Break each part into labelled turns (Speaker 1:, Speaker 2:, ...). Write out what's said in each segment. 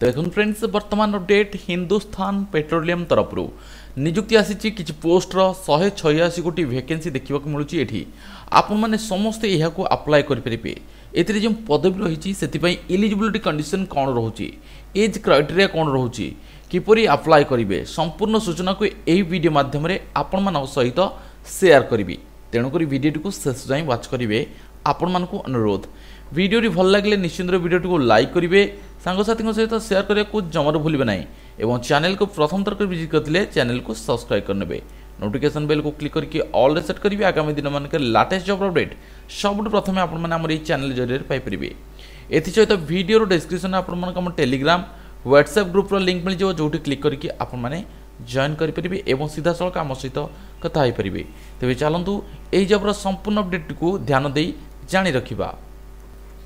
Speaker 1: ତେବେ ଦେଖନ୍ତୁ ଫ୍ରେଣ୍ଡସ୍ ବର୍ତ୍ତମାନ ଅପଡେଟ୍ ହିନ୍ଦୁସ୍ଥାନ ପେଟ୍ରୋଲିୟମ୍ ତରଫରୁ ନିଯୁକ୍ତି ଆସିଛି କିଛି ପୋଷ୍ଟର ଶହେ ଛୟାଅଶୀ ଗୋଟି ଭ୍ୟାକେନ୍ସି ଦେଖିବାକୁ ମିଳୁଛି ଏଠି ଆପଣମାନେ ସମସ୍ତେ ଏହାକୁ ଆପ୍ଲାଏ କରିପାରିବେ ଏଥିରେ ଯେଉଁ ପଦବୀ ରହିଛି ସେଥିପାଇଁ ଇଲିଜିବିଲିଟି କଣ୍ଡିସନ୍ କ'ଣ ରହୁଛି ଏଜ୍ କ୍ରାଇଟେରିଆ କ'ଣ ରହୁଛି କିପରି ଆପ୍ଲାଏ କରିବେ ସମ୍ପୂର୍ଣ୍ଣ ସୂଚନାକୁ ଏହି ଭିଡ଼ିଓ ମାଧ୍ୟମରେ ଆପଣମାନଙ୍କ ସହିତ ସେୟାର କରିବି ତେଣୁକରି ଭିଡ଼ିଓଟିକୁ ଶେଷ ଯାଏଁ ୱାଚ୍ କରିବେ ଆପଣମାନଙ୍କୁ ଅନୁରୋଧ ভিডিওটি ভাল লাগলে নিশ্চিন্ত ভিডিওটিকে লাইক করবে সাংসাথী সহ সেয়ার করা জমার ভুলবে না এবং চ্যানেলকে প্রথম থরক ভিজিট করলে চ্যানেলকে সবসক্রাইব করে নেবে নোটিফিকেশন বেল কু ক্লিক করি অলরে সেট করবে আগামী দিন মানকে লাটেস্ট জব অপডেট সবুঠ প্রথমে আপনার মানে আমার এই চ্যানেল জরিয়ে পাইপারে এসে ভিডিওর ডেসক্রিপশন আপনার মানে আমার টেলিগ্রাম হোয়াটসঅ্যাপ গ্রুপর লিঙ্ক মিলে যাব যেটি ক্লিক করি আপনার জয়েন করে এবং সিধা সড়ক আমার সহ কথা হয়ে তবে চলতু এই জবর সম্পূর্ণ অপডেটটি ধ্যান দিয়ে জাঁ রাখা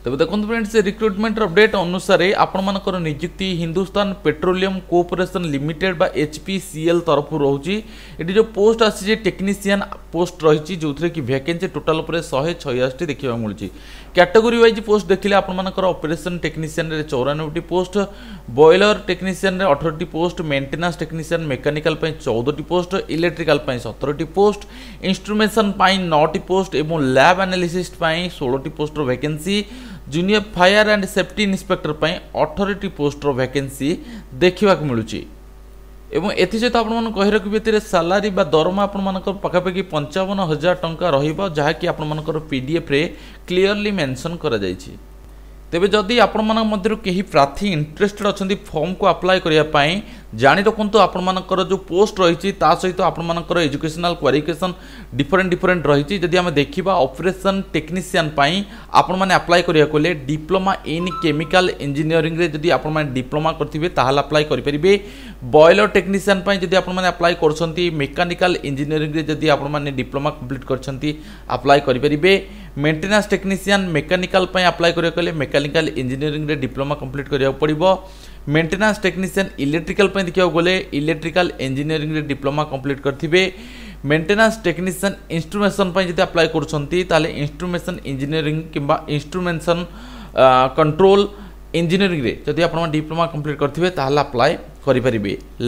Speaker 1: ତେବେ ଦେଖନ୍ତୁ ଫ୍ରେଣ୍ଡ ସେ ରିକ୍ରୁଟମେଣ୍ଟ ଅପଡେଟ୍ ଅନୁସାରେ ଆପଣମାନଙ୍କର ନିଯୁକ୍ତି ହିନ୍ଦୁସ୍ତାନ ପେଟ୍ରୋଲିୟମ କୋଅପରେସନ ଲିମିଟେଡ୍ ବା ଏଚ୍ ପି ସିଏଲ୍ ତରଫରୁ ରହୁଛି ଏଠି ଯେଉଁ ପୋଷ୍ଟ ଆସିଛି ଟେକ୍ନିସିଆନ୍ ପୋଷ୍ଟ ରହିଛି ଯେଉଁଥିରେ କି ଭ୍ୟାକେନ୍ସି ଟୋଟାଲ ଉପରେ ଶହେ ଛୟାଅଶୀଟି ଦେଖିବାକୁ ମିଳୁଛି କ୍ୟାଟେଗୋରୀ ୱାଇଜ୍ ପୋଷ୍ଟ ଦେଖିଲେ ଆପଣମାନଙ୍କର ଅପରେସନ୍ ଟେକ୍ନିସିଆନରେ ଚଉରାନବେଟି ପୋଷ୍ଟ ବଏଲର ଟେକ୍ନିସିଆନରେ ଅଠରଟି ପୋଷ୍ଟ ମେଣ୍ଟେନାନ୍ସ ଟେକ୍ନିସିଆନ୍ ମେକାନିକାଲ ପାଇଁ ଚଉଦଟି ପୋଷ୍ଟ ଇଲେକ୍ଟ୍ରିକାଲ ପାଇଁ ସତରଟି ପୋଷ୍ଟ ଇନ୍ଷ୍ଟ୍ରୁମେସନ୍ ପାଇଁ ନଅଟି ପୋଷ୍ଟ ଏବଂ ଲ୍ୟାବ୍ ଆନାଲିସିଷ୍ଟ ପାଇଁ ଷୋହଳଟି ପୋଷ୍ଟର vacancy junior fire and safety inspector ପାଇଁ ଅଠରଟି ପୋଷ୍ଟର ଭ୍ୟାକେନ୍ସି ଦେଖିବାକୁ ମିଳୁଛି ଏବଂ ଏଥିସହିତ ଆପଣମାନଙ୍କୁ କହି ରଖିବି ଏଥିରେ ସାଲାରୀ ବା ଦରମା ଆପଣମାନଙ୍କର ପାଖାପାଖି ପଞ୍ଚାବନ ହଜାର ଟଙ୍କା ରହିବ ଯାହାକି ଆପଣମାନଙ୍କର ପିଡ଼ିଏଫ୍ରେ କ୍ଲିଅରଲି ମେନ୍ସନ୍ କରାଯାଇଛି ତେବେ ଯଦି ଆପଣମାନଙ୍କ ମଧ୍ୟରୁ କେହି ପ୍ରାର୍ଥୀ ଇଣ୍ଟରେଷ୍ଟେଡ୍ ଅଛନ୍ତି ଫର୍ମକୁ ଆପ୍ଲାଏ କରିବା ପାଇଁ ଜାଣି ରଖନ୍ତୁ ଆପଣମାନଙ୍କର ଯେଉଁ ପୋଷ୍ଟ ରହିଛି ତା ସହିତ ଆପଣମାନଙ୍କର ଏଜୁକେସନାଲ୍ କ୍ୱାଲିଫିକେସନ୍ ଡିଫରେଣ୍ଟ ଡିଫରେଣ୍ଟ ରହିଛି ଯଦି ଆମେ ଦେଖିବା ଅପରେସନ୍ ଟେକ୍ନିସିଆନ୍ ପାଇଁ ଆପଣମାନେ ଆପ୍ଲାଏ କରିବାକୁ ହେଲେ ଡିପ୍ଲୋମା ଇନ୍ କେମିକାଲ ଇଞ୍ଜିନିୟରିଂରେ ଯଦି ଆପଣମାନେ ଡିପ୍ଲୋମା କରିଥିବେ ତାହେଲେ ଆପ୍ଲାଏ କରିପାରିବେ ବଏଲର ଟେକ୍ନିସିଆନ୍ ପାଇଁ ଯଦି ଆପଣମାନେ ଆପ୍ଲାଏ କରୁଛନ୍ତି ମେକାନିକାଲ ଇଞ୍ଜିନିୟରିଂରେ ଯଦି ଆପଣମାନେ ଡିପ୍ଲୋମା କମ୍ପ୍ଲିଟ୍ କରିଛନ୍ତି ଆପ୍ଲାଏ କରିପାରିବେ ମେଣ୍ଟେନାନ୍ସ ଟେକ୍ନିସିଆନ୍ ମେକାନିକାଲ ପାଇଁ ଆପ୍ଲାଏ କରିବାକୁ ହେଲେ ମେକାନିକାଲ ଇଞ୍ଜିନିୟରିଂରେ ଡିପ୍ଲୋମା କମ୍ପ୍ଲିଟ୍ କରିବାକୁ ପଡ଼ିବ মেটেনান্স টেকনিসিয়ান ইলেকট্রিকাল দেখা গেলে ইলেকট্রিকাল ইঞ্জিনিয়ারিং ডিপ্লোমা কমপ্লিট করে মেটেনান্স টেকনিসিয়ান ইনস্ট্রুমেসন যদি আপ্লাই করছেন তাহলে ইনস্ট্রুমেসন ইঞ্জিনিয়ারিং কিংবা ইনস্ট্রুমেসন কন্ট্রোল ইঞ্জিনিয়ারিংরে যদি আপনার ডিপ্লোমা কমপ্লিট করবে তাহলে আপ্লাই করে পারে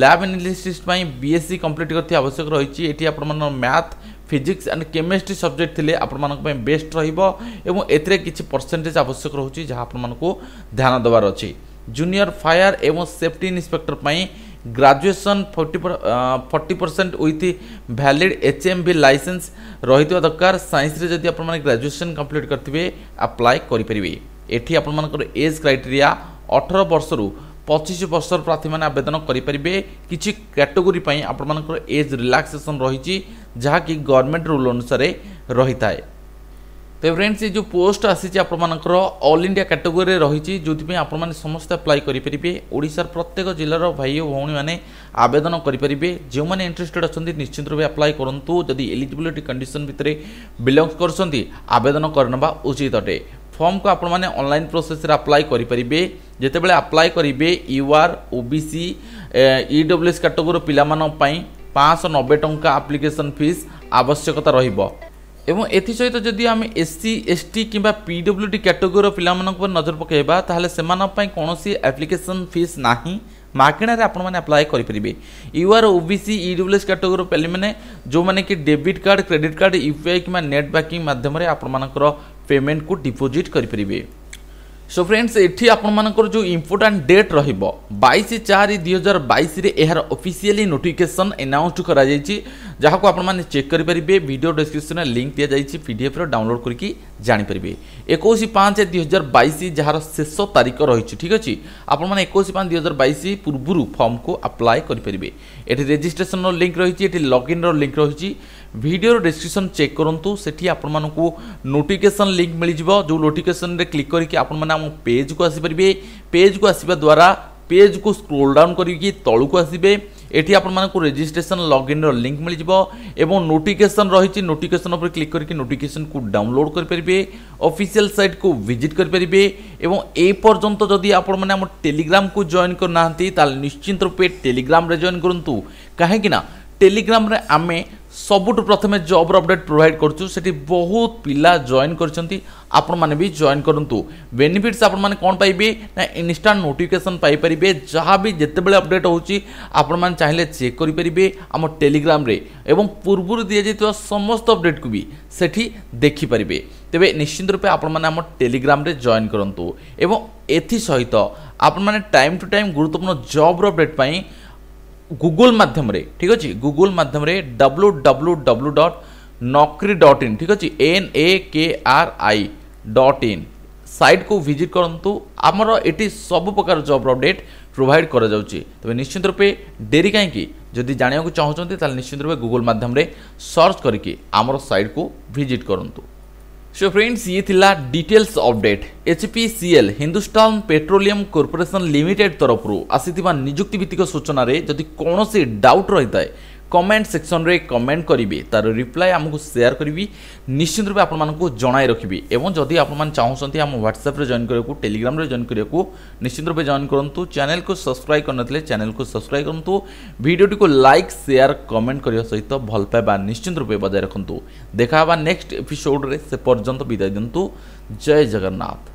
Speaker 1: ল্যাব এনালিসিস বিএসসি কমপ্লিট করতে আবশ্যক রয়েছে এটি আপনার math physics and chemistry subject থিলে আপনার বেস্ট রহব এবং এতে কিছু পরসেন্টেজ আবশ্যক রয়েছে যা আপনার ধ্যান দেবার অনেক ଜୁନିୟର ଫାୟାର ଏବଂ ସେଫ୍ଟି ଇନ୍ସପେକ୍ଟର ପାଇଁ graduation forty forty percent with valid H M V licence ରହିଥିବା ଦରକାର ସାଇନ୍ସରେ ଯଦି ଆପଣମାନେ ଗ୍ରାଜୁଏସନ୍ କମ୍ପ୍ଲିଟ୍ କରିଥିବେ ଆପ୍ଲାଏ କରିପାରିବେ ଏଠି ଆପଣମାନଙ୍କର ଏଜ୍ କ୍ରାଇଟେରିଆ ଅଠର ବର୍ଷରୁ ପଚିଶ ବର୍ଷର ପ୍ରାର୍ଥୀମାନେ ଆବେଦନ କରିପାରିବେ କିଛି କାଟେଗୋରୀ ପାଇଁ ଆପଣମାନଙ୍କର ଏଜ୍ ରିଲାକ୍ସେସନ୍ ରହିଛି ଯାହାକି ଗଭର୍ଣ୍ଣମେଣ୍ଟ ରୁଲ୍ ଅନୁସାରେ ରହିଥାଏ ତେବେ ଫ୍ରେଣ୍ଡ ସେ ଯେଉଁ ପୋଷ୍ଟ ଆସିଛି ଆପଣମାନଙ୍କର ଅଲ୍ ଇଣ୍ଡିଆ କାଟେଗୋରୀରେ ରହିଛି ଯେଉଁଥିପାଇଁ ଆପଣମାନେ ସମସ୍ତେ ଆପ୍ଲାଏ କରିପାରିବେ ଓଡ଼ିଶାର ପ୍ରତ୍ୟେକ ଜିଲ୍ଲାର ଭାଇ ଓ ଭଉଣୀମାନେ ଆବେଦନ କରିପାରିବେ ଯେଉଁମାନେ ଇଣ୍ଟରେଷ୍ଟେଡ୍ ଅଛନ୍ତି ନିଶ୍ଚିତ ରୂପେ ଆପ୍ଲାଏ କରନ୍ତୁ ଯଦି ଏଲିଜିବିଲିଟି କଣ୍ଡିସନ୍ ଭିତରେ ବିଲଙ୍ଗସ୍ କରୁଛନ୍ତି ଆବେଦନ କରିନେବା ଉଚିତ ଅଟେ ଫର୍ମକୁ ଆପଣମାନେ ଅନଲାଇନ୍ ପ୍ରୋସେସ୍ରେ ଆପ୍ଲାଏ କରିପାରିବେ ଯେତେବେଳେ ଆପ୍ଲାଏ କରିବେ U R O B C E W S କାଟେଗୋରୀର ପିଲାମାନଙ୍କ ପାଇଁ ପାଞ୍ଚଶହ ନବେ ଟଙ୍କା ଆପ୍ଲିକେସନ୍ ଫିସ୍ ଆବଶ୍ୟକତା ରହିବ এবং এসহ যদি আমি এসসি এসটি কিংবা পিডব্লুডি ক্যাটেগোরির পিলামানক নজর পকাইবা তাহলে সেমানপাই কোণী আপ্লিকেসন ফিস না মাগণার আপনার আপ্লাই করে পেবে ইউআর ওবিসি ইডব্লুএস ক্যাটেগোরি পেলে মানে যে কি debit card credit card UPI কিংবা নেট ব্যাঙ্কিং মাধ্যমে আপনার পেমেন্ট কু ডিপোজিট করে পেবে সো ফ্রেন্ডস এটি আপনার যে ইম্পর্টাট ডেট রহব বাইশ চারি দুই হাজার বাইশে এর অফিসিয়ালি নোটিফিকেসন এনাউন্সড করা যাই ଯାହାକୁ ଆପଣମାନେ ଚେକ୍ କରିପାରିବେ ଭିଡ଼ିଓ ଡେସ୍କ୍ରିପ୍ସନ୍ରେ ଲିଙ୍କ୍ ଦିଆଯାଇଛି ପିଡ଼ିଏଫ୍ର ଡାଉନଲୋଡ଼୍ କରିକି ଜାଣିପାରିବେ ଏକୋଇଶ ପାଞ୍ଚ ଦୁଇ ହଜାର ବାଇଶ ଯାହାର ଶେଷ ତାରିଖ ରହିଛି ଠିକ୍ ଅଛି ଆପଣମାନେ ଏକୋଇଶ ପାଞ୍ଚ ଦୁଇ ହଜାର ବାଇଶ ପୂର୍ବରୁ ଫର୍ମକୁ ଆପ୍ଲାଏ କରିପାରିବେ ଏଠି ରେଜିଷ୍ଟ୍ରେସନର ଲିଙ୍କ୍ ରହିଛି ଏଠି ଲଗ୍ଇନ୍ର ଲିଙ୍କ୍ ରହିଛି ଭିଡ଼ିଓର ଡେସ୍କ୍ରିପ୍ସନ୍ ଚେକ୍ କରନ୍ତୁ ସେଠି ଆପଣମାନଙ୍କୁ ନୋଟିଫିକେସନ୍ ଲିଙ୍କ୍ ମିଳିଯିବ ଯେଉଁ ନୋଟିଫିକେସନ୍ରେ କ୍ଲିକ୍ କରିକି ଆପଣମାନେ ଆମ ପେଜ୍କୁ ଆସିପାରିବେ ପେଜ୍କୁ ଆସିବା ଦ୍ୱାରା ପେଜ୍କୁ ସ୍କ୍ରୋଲ୍ ଡାଉନ୍ କରିକି ତଳକୁ ଆସିବେ এটি আপনার রেজিষ্ট্রেসন লগ ইন্র লিঙ্ক যাব এবং নোটিফিকেসন রয়েছে নোটিফিকেসন উপরে ক্লিক করি নোটিফিকেসন কু ডাউনলোড করে অফিসিয়াল সাইট কু ভিজিট করে এবং এই পর্যন্ত যদি আপনার আমার টেলিগ্রাম কু জয়েন করে না তাহলে নিশ্চিন্ত রূপে টেলিগ্রামে জয়েন করতু কাহি না টেলিগ্রামে ଆମେ ସବୁଠୁ ପ୍ରଥମେ ଜବ୍ର ଅପଡ଼େଟ୍ ପ୍ରୋଭାଇଡ଼ କରୁଛୁ ସେଠି ବହୁତ ପିଲା ଜଏନ୍ କରିଛନ୍ତି ଆପଣମାନେ ବି ଜଏନ୍ କରନ୍ତୁ ବେନିଫିଟ୍ସ ଆପଣମାନେ କ'ଣ ପାଇବେ ନା ଇନଷ୍ଟାଣ୍ଟ ନୋଟିଫିକେସନ୍ ପାଇପାରିବେ ଯାହା ବି ଯେତେବେଳେ ଅପଡ଼େଟ୍ ହେଉଛି ଆପଣମାନେ ଚାହିଁଲେ ଚେକ୍ କରିପାରିବେ ଆମ ଟେଲିଗ୍ରାମରେ ଏବଂ ପୂର୍ବରୁ ଦିଆଯାଇଥିବା ସମସ୍ତ ଅପଡ଼େଟ୍କୁ ବି ସେଠି ଦେଖିପାରିବେ ତେବେ ନିଶ୍ଚିନ୍ତ ରୂପେ ଆପଣମାନେ ଆମ ଟେଲିଗ୍ରାମରେ ଜଏନ୍ କରନ୍ତୁ ଏବଂ ଏଥିସହିତ ଆପଣମାନେ ଟାଇମ୍ ଟୁ ଟାଇମ୍ ଗୁରୁତ୍ୱପୂର୍ଣ୍ଣ ଜବ୍ର ଅପଡ଼େଟ୍ ପାଇଁ গুগল মাধ্যমে ঠিক আছে গুগল মাধ্যমে W W W dot Naukri dot in ঠিক আছে N A K R I dot in সাইটକୁ ଭିଜିଟ୍ କରନ୍ତୁ ଆମର ଏଠି ସବୁ ପ୍ରକାର ଜବ୍ ଅପଡ଼େଟ୍ ପ୍ରୋଭାଇଡ଼ କରାଯାଉଛି ତେବେ ନିଶ୍ଚିନ୍ତ ରୂପେ ଡେରି କାହିଁକି ଯଦି ଜାଣିବାକୁ ଚାହୁଁଛନ୍ତି ତାହେଲେ ନିଶ୍ଚିନ୍ତ ରୂପେ ଗୁଗୁଲ୍ ମାଧ୍ୟମରେ ସର୍ଚ୍ଚ କରିକି ଆମର ସାଇଟ୍କୁ ଭିଜିଟ୍ କରନ୍ତୁ सो फ्रेंड्स ये थिला details update H P C L Hindustan Petroleum Corporation Limited तरफ आसी निजुक्ति भित्तिक सूचन जदि कौन डाउट रही है কমেন্ট সেকশনরে কমেন্ট করবে তার রিপ্লাই আমি সেয়ার করবি নিশ্চিত রূপে আপনার জনাই রাখবি এবং যদি আপনার চাহুমান আমার হোয়াটসঅ্যাপে জয়েন করা টেলিগ্রামে জয়েন করা নিশ্চিত রূপে জয়েন করতু চ্যানেল কু সবসক্রাইব করে চ্যানেল কু সবসক্রাইব করতু ভিডিওটি লাইক সেয়ার কমেন্ট করা সহ ভাল পাইবা নিশ্চিত রূপে বজায় রাখতু দেখা হওয়া নেক্সট এপিসোডে সে পর্যন্ত বিদায় দিন্তু জয় জগন্নাথ